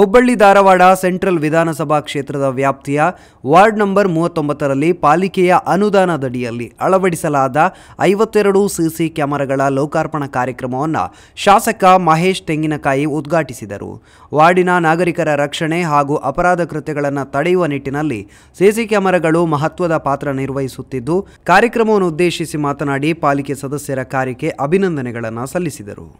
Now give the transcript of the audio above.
Hubballi Dharwad central ವಿಧಾನಸಭಾ ಕ್ಷೇತ್ರದ ವ್ಯಾಪ್ತಿಯ ವಾರ್ಡ್ ನಂಬರ್ ಮೂವತ್ತೊಂಬತ್ತರಲ್ಲಿ ಪಾಲಿಕೆಯ ಅನುದಾನದಡಿಯಲ್ಲಿ ಅಳವಡಿಸಲಾದ ಐವತ್ತೆರಡು ಸಿಸಿ ಕ್ಯಾಮೆರಾಗಳ ಲೋಕಾರ್ಪಣಾ ಕಾರ್ಯಕ್ರಮವನ್ನು ಶಾಸಕ ಮಹೇಶ್ ತೆಂಗಿನಕಾಯಿ ಉದ್ಘಾಟಿಸಿದರು ವಾರ್ಡಿನ ನಾಗರಿಕರ ರಕ್ಷಣೆ ಹಾಗೂ ಅಪರಾಧ ಕೃತ್ಯಗಳನ್ನು ತಡೆಯುವ ನಿಟ್ಟಿನಲ್ಲಿ ಸಿಸಿ ಕ್ಯಾಮೆರಾಗಳು ಮಹತ್ವದ ಪಾತ್ರ ನಿರ್ವಹಿಸುತ್ತಿದ್ದು ಕಾರ್ಯಕ್ರಮವನ್ನು ಉದ್ದೇಶಿಸಿ ಮಾತನಾಡಿ ಪಾಲಿಕೆ ಸದಸ್ಯರ ಕಾರ್ಯಕ್ಕೆ ಅಭಿನಂದನೆಗಳನ್ನು ಸಲ್ಲಿಸಿದರು